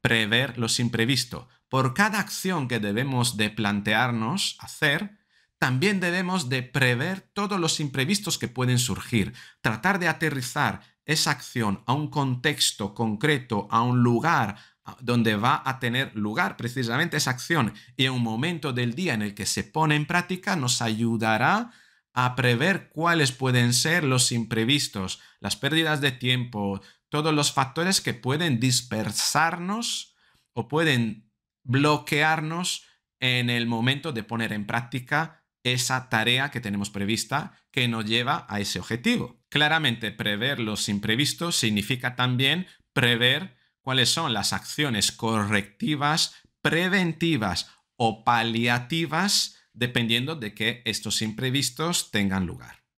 prever los imprevistos. Por cada acción que debemos de plantearnos hacer, también debemos de prever todos los imprevistos que pueden surgir, tratar de aterrizar esa acción a un contexto concreto, a un lugar donde va a tener lugar precisamente esa acción y en un momento del día en el que se pone en práctica nos ayudará a prever cuáles pueden ser los imprevistos, las pérdidas de tiempo, todos los factores que pueden dispersarnos o pueden bloquearnos en el momento de poner en práctica esa tarea que tenemos prevista que nos lleva a ese objetivo. Claramente, prever los imprevistos significa también prever cuáles son las acciones correctivas, preventivas o paliativas dependiendo de que estos imprevistos tengan lugar.